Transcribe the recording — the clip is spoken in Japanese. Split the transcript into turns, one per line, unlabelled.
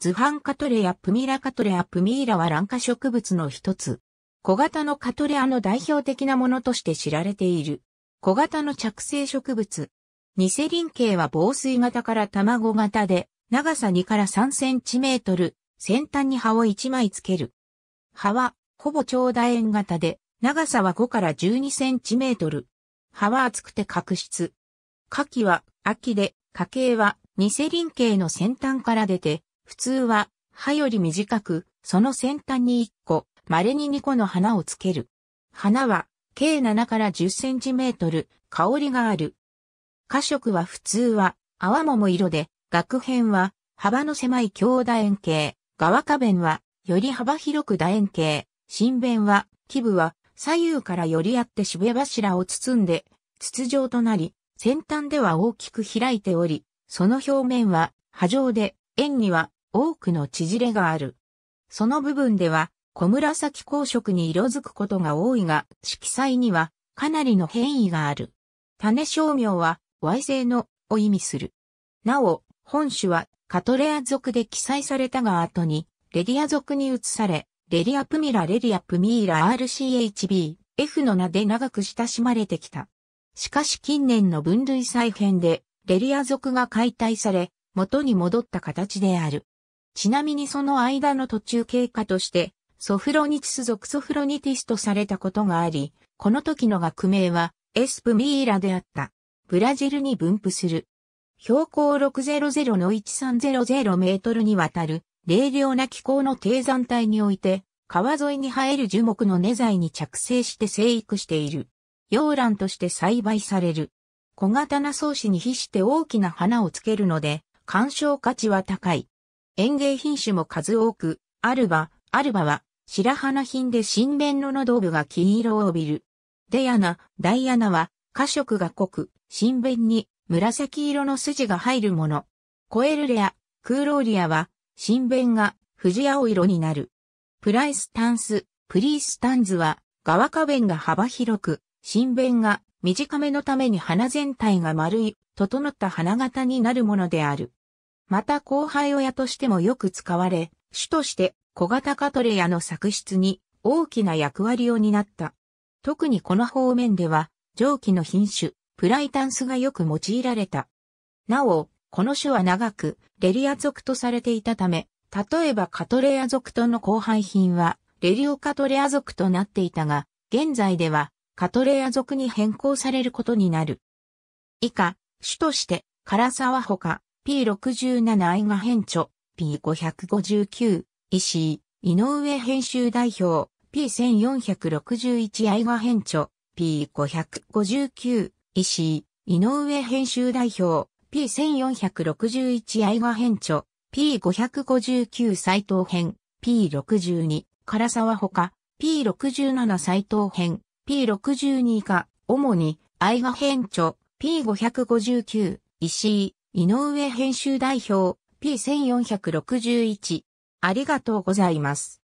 ズハンカトレやプミラカトレアプミーラは卵化植物の一つ。小型のカトレアの代表的なものとして知られている。小型の着生植物。ニセリン系は防水型から卵型で、長さ2から3センチメートル、先端に葉を1枚つける。葉は、ほぼ長楕円型で、長さは5から12センチメートル。葉は厚くて角質。花季は、秋で、花茎は、ニセリン系の先端から出て、普通は、葉より短く、その先端に1個、稀に2個の花をつける。花は、計7から10センチメートル、香りがある。花色は普通は、泡桃色で、額片は、幅の狭い強楕円形、側花弁は、より幅広く楕円形、新弁は、基部は、左右からよりあってしべ柱を包んで、筒状となり、先端では大きく開いており、その表面は、波状で、円には多くの縮れがある。その部分では、小紫光色に色づくことが多いが、色彩にはかなりの変異がある。種商名は、Y 製のを意味する。なお、本種はカトレア族で記載されたが後に、レディア族に移され、レディアプミラレディアプミーラ RCHB、F の名で長く親しまれてきた。しかし近年の分類再編で、レディア族が解体され、元に戻った形である。ちなみにその間の途中経過として、ソフロニチス属ソフロニティスとされたことがあり、この時の学名はエスプミーラであった。ブラジルに分布する。標高600の1300メートルにわたる、冷涼な気候の低山帯において、川沿いに生える樹木の根材に着生して生育している。洋蘭として栽培される。小型な草子に比して大きな花をつけるので、鑑賞価値は高い。園芸品種も数多く、アルバ、アルバは、白花品で新弁の喉部が金色を帯びる。デアナ、ダイアナは、花色が濃く、新弁に紫色の筋が入るもの。コエルレア、クーローリアは、新弁が藤青色になる。プライスタンス、プリースタンズは、側花弁が幅広く、新弁が短めのために花全体が丸い、整った花形になるものである。また後輩親としてもよく使われ、主として小型カトレアの作出に大きな役割を担った。特にこの方面では、蒸気の品種、プライタンスがよく用いられた。なお、この種は長く、レリア族とされていたため、例えばカトレア族との交配品は、レリオカトレア族となっていたが、現在では、カトレア族に変更されることになる。以下、種として、唐沢ほか、P67 愛が編著、P559、石井、井上編集代表、P1461 愛が編著、P559、石井、井上編集代表、P1461 愛が編著、P559 斎藤編、P62、唐沢ほか、P67 斎藤編、P62 以下、主に、愛が編著、P559、石井、井上編集代表 P1461。ありがとうございます。